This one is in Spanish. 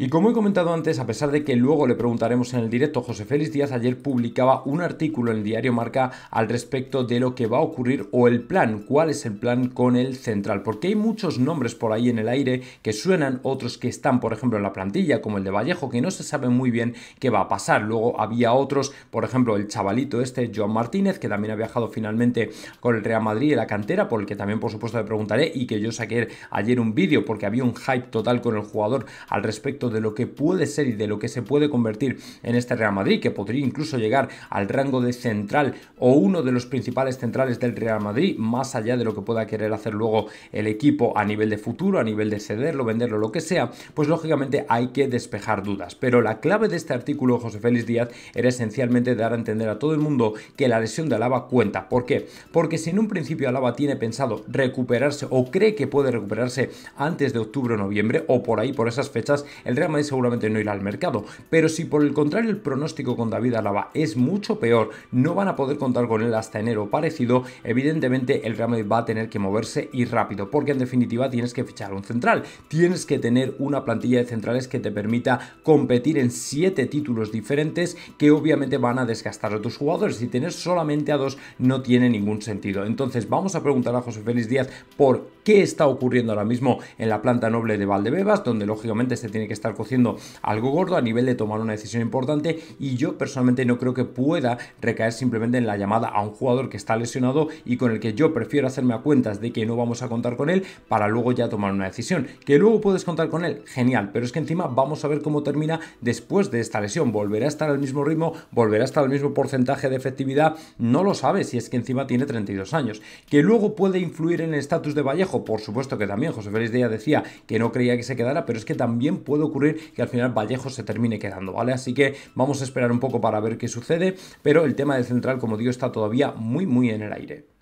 Y como he comentado antes, a pesar de que luego le preguntaremos en el directo, José Félix Díaz ayer publicaba un artículo en el diario Marca al respecto de lo que va a ocurrir o el plan, cuál es el plan con el central, porque hay muchos nombres por ahí en el aire que suenan, otros que están, por ejemplo, en la plantilla, como el de Vallejo, que no se sabe muy bien qué va a pasar. Luego había otros, por ejemplo, el chavalito este, Joan Martínez, que también ha viajado finalmente con el Real Madrid y la cantera, por el que también, por supuesto, le preguntaré y que yo saqué ayer un vídeo porque había un hype total con el jugador al respecto de lo que puede ser y de lo que se puede convertir en este Real Madrid, que podría incluso llegar al rango de central o uno de los principales centrales del Real Madrid, más allá de lo que pueda querer hacer luego el equipo a nivel de futuro, a nivel de cederlo, venderlo, lo que sea, pues lógicamente hay que despejar dudas. Pero la clave de este artículo, José Félix Díaz, era esencialmente dar a entender a todo el mundo que la lesión de Alaba cuenta. ¿Por qué? Porque si en un principio Alaba tiene pensado recuperarse o cree que puede recuperarse antes de octubre o noviembre o por ahí, por esas fechas, el Real Madrid seguramente no irá al mercado. Pero si por el contrario el pronóstico con David Alaba es mucho peor, no van a poder contar con él hasta enero parecido, evidentemente el Real Madrid va a tener que moverse y rápido, porque en definitiva tienes que fichar un central, tienes que tener una plantilla de centrales que te permita competir en siete títulos diferentes que obviamente van a desgastar a tus jugadores y tener solamente a dos no tiene ningún sentido. Entonces vamos a preguntar a José Félix Díaz por qué está ocurriendo ahora mismo en la planta noble de Valdebebas, donde lógicamente se tiene que estar cociendo algo gordo a nivel de tomar una decisión importante y yo personalmente no creo que pueda recaer simplemente en la llamada a un jugador que está lesionado y con el que yo prefiero hacerme a cuentas de que no vamos a contar con él para luego ya tomar una decisión. Que luego puedes contar con él, genial, pero es que encima vamos a ver cómo termina después de esta lesión. ¿Volverá a estar al mismo ritmo? ¿Volverá a estar al mismo porcentaje de efectividad? No lo sabes si es que encima tiene 32 años. Que luego puede influir en el estatus de Vallejo, por supuesto que también. José Félix Díaz decía que no creía que se quedara, pero es que también puedo ocurrir que al final Vallejo se termine quedando, ¿vale? Así que vamos a esperar un poco para ver qué sucede, pero el tema del central, como digo, está todavía muy, muy en el aire.